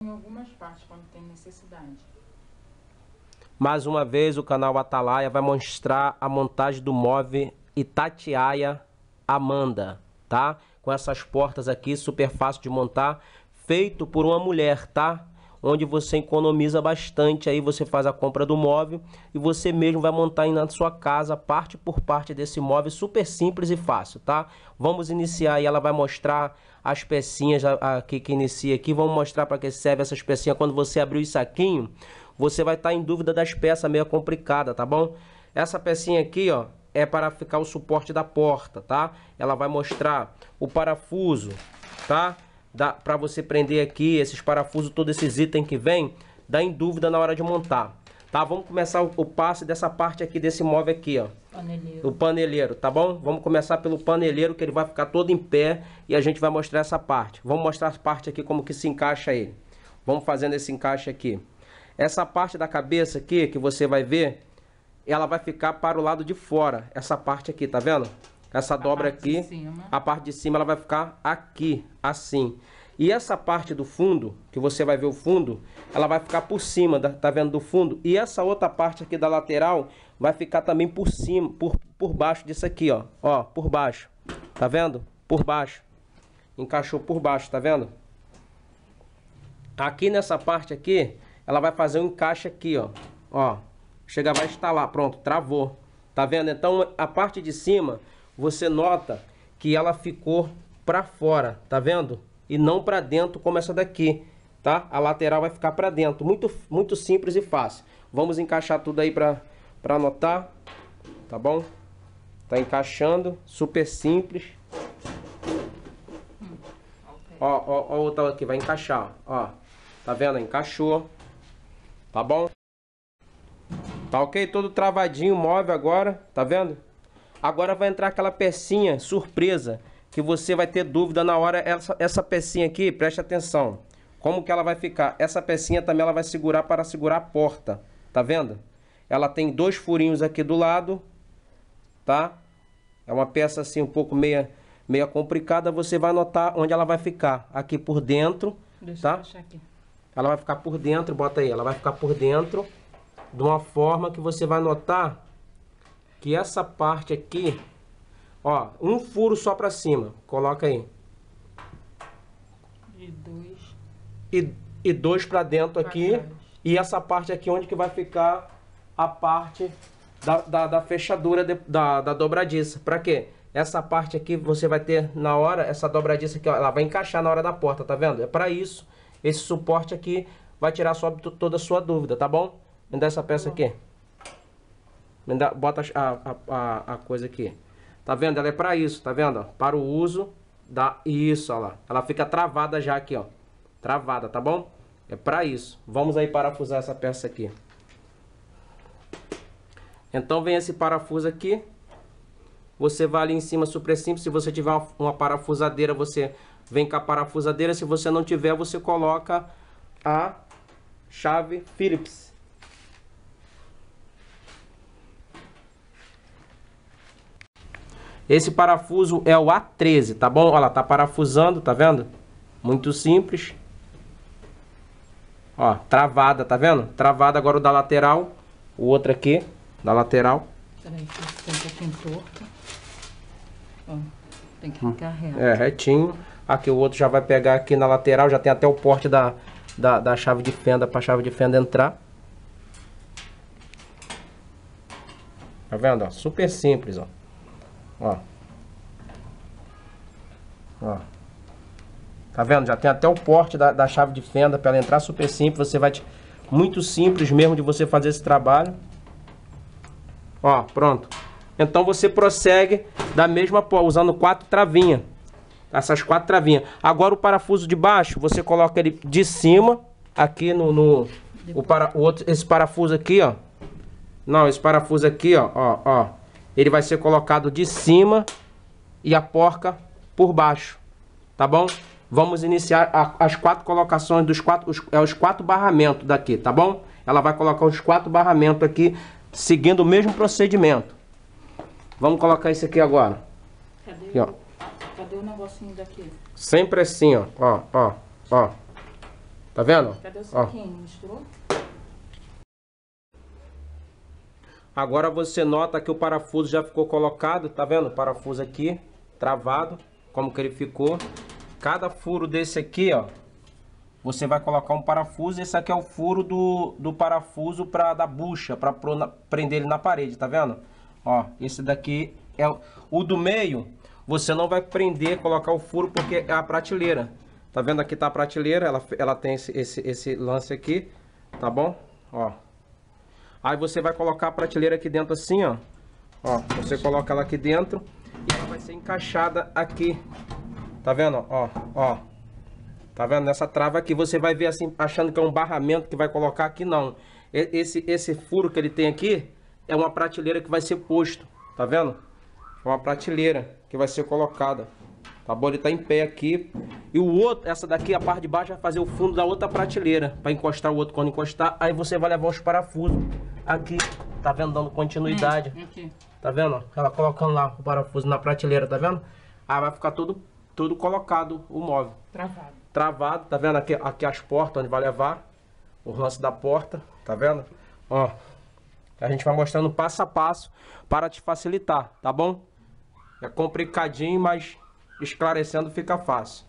em algumas partes quando tem necessidade. Mais uma vez, o canal Atalaia vai mostrar a montagem do móvel Itatiaia Amanda, tá? Com essas portas aqui, super fácil de montar, feito por uma mulher, tá? onde você economiza bastante. Aí você faz a compra do móvel e você mesmo vai montar aí na sua casa parte por parte desse móvel, super simples e fácil, tá? Vamos iniciar e ela vai mostrar as pecinhas aqui que inicia aqui. Vamos mostrar para que serve essas pecinhas. Quando você abrir o saquinho, você vai estar tá em dúvida das peças meio complicada, tá bom? Essa pecinha aqui, ó, é para ficar o suporte da porta, tá? Ela vai mostrar o parafuso, tá? para você prender aqui, esses parafusos, todos esses itens que vem, dá em dúvida na hora de montar. Tá, vamos começar o, o passe dessa parte aqui desse móvel aqui, ó. Paneleiro. O paneleiro, tá bom? Vamos começar pelo paneleiro, que ele vai ficar todo em pé e a gente vai mostrar essa parte. Vamos mostrar a parte aqui como que se encaixa ele. Vamos fazendo esse encaixe aqui. Essa parte da cabeça aqui, que você vai ver, ela vai ficar para o lado de fora. Essa parte aqui, tá vendo? Essa dobra aqui, a parte de cima ela vai ficar aqui, assim. E essa parte do fundo, que você vai ver o fundo, ela vai ficar por cima, tá vendo do fundo? E essa outra parte aqui da lateral vai ficar também por cima, por, por baixo disso aqui, ó. Ó, por baixo. Tá vendo? Por baixo. Encaixou por baixo, tá vendo? Aqui nessa parte aqui, ela vai fazer um encaixe aqui, ó. Ó. Chega, vai instalar. Pronto, travou. Tá vendo? Então, a parte de cima você nota que ela ficou para fora, tá vendo? E não para dentro como essa daqui, tá? A lateral vai ficar para dentro, muito, muito simples e fácil. Vamos encaixar tudo aí para anotar, tá bom? Tá encaixando, super simples. Ó, ó, ó outra aqui, vai encaixar, ó. Tá vendo? Encaixou, tá bom? Tá ok? Todo travadinho, móvel agora, tá vendo? Agora vai entrar aquela pecinha surpresa que você vai ter dúvida na hora. Essa, essa pecinha aqui, preste atenção. Como que ela vai ficar? Essa pecinha também ela vai segurar para segurar a porta. Tá vendo? Ela tem dois furinhos aqui do lado, tá? É uma peça assim um pouco meia, meia complicada. Você vai notar onde ela vai ficar. Aqui por dentro, Deixa tá? Eu aqui. Ela vai ficar por dentro, bota aí. Ela vai ficar por dentro de uma forma que você vai notar que essa parte aqui, ó, um furo só para cima, coloca aí. E dois. E, e dois para dentro pra aqui. Trás. E essa parte aqui onde que vai ficar a parte da, da, da fechadura, de, da, da dobradiça. Para quê? Essa parte aqui você vai ter na hora, essa dobradiça aqui, ó, ela vai encaixar na hora da porta, tá vendo? É para isso. Esse suporte aqui vai tirar sua, toda a sua dúvida, tá bom? Me dá essa peça tá aqui. Bota a, a, a coisa aqui. Tá vendo? Ela é para isso, tá vendo? Para o uso da... Isso, olha lá. Ela fica travada já aqui, ó. Travada, tá bom? É para isso. Vamos aí parafusar essa peça aqui. Então vem esse parafuso aqui. Você vai ali em cima, super simples. Se você tiver uma, uma parafusadeira, você vem com a parafusadeira. Se você não tiver, você coloca a chave Phillips. Esse parafuso é o A13, tá bom? Olha lá, tá parafusando, tá vendo? Muito simples. Ó, travada, tá vendo? Travada agora o da lateral, o outro aqui, da lateral. Peraí, um pouquinho torto. Ó, tem que hum. ficar reto. É, retinho. Aqui o outro já vai pegar aqui na lateral, já tem até o porte da, da, da chave de fenda para chave de fenda entrar. Tá vendo? Ó, super simples, ó. Ó. Ó. Tá vendo? Já tem até o porte da, da chave de fenda para ela entrar super simples. Você vai... Te... Muito simples mesmo de você fazer esse trabalho. Ó, pronto. Então você prossegue da mesma forma, usando quatro travinhas. Essas quatro travinhas. Agora o parafuso de baixo, você coloca ele de cima, aqui no... no o para, o outro, esse parafuso aqui, ó. Não, esse parafuso aqui, ó, ó, ó ele vai ser colocado de cima e a porca por baixo, tá bom? Vamos iniciar a, as quatro colocações dos quatro, os, é os quatro barramentos daqui, tá bom? Ela vai colocar os quatro barramentos aqui, seguindo o mesmo procedimento. Vamos colocar isso aqui agora. Cadê, aqui, ó. Cadê o negocinho daqui? Sempre assim, ó, ó, ó, ó. Tá vendo? Cadê o saquinho? Ó. Misturou? Agora você nota que o parafuso já ficou colocado, tá vendo? O parafuso aqui, travado, como que ele ficou. Cada furo desse aqui, ó, você vai colocar um parafuso. Esse aqui é o furo do, do parafuso pra, da bucha, para prender ele na parede, tá vendo? Ó, esse daqui é o, o do meio. Você não vai prender, colocar o furo, porque é a prateleira. Tá vendo aqui tá a prateleira, ela, ela tem esse, esse, esse lance aqui, tá bom? Ó, Aí você vai colocar a prateleira aqui dentro assim, ó. Ó, você coloca ela aqui dentro e ela vai ser encaixada aqui. Tá vendo? Ó, ó. Tá vendo? Nessa trava aqui você vai ver assim, achando que é um barramento que vai colocar aqui, não. Esse, esse furo que ele tem aqui é uma prateleira que vai ser posto. Tá vendo? É uma prateleira que vai ser colocada. Tá bom? Ele tá em pé aqui. E o outro, essa daqui, a parte de baixo, vai fazer o fundo da outra prateleira. para encostar o outro quando encostar. Aí você vai levar os parafusos Aqui, tá vendo? Dando continuidade. aqui. Tá vendo? Ela colocando lá o parafuso na prateleira, tá vendo? Aí vai ficar todo, todo colocado o móvel. Travado. Travado, tá vendo? Aqui, aqui as portas onde vai levar. O lance da porta, tá vendo? Ó, a gente vai mostrando passo a passo para te facilitar, tá bom? É complicadinho, mas esclarecendo fica fácil.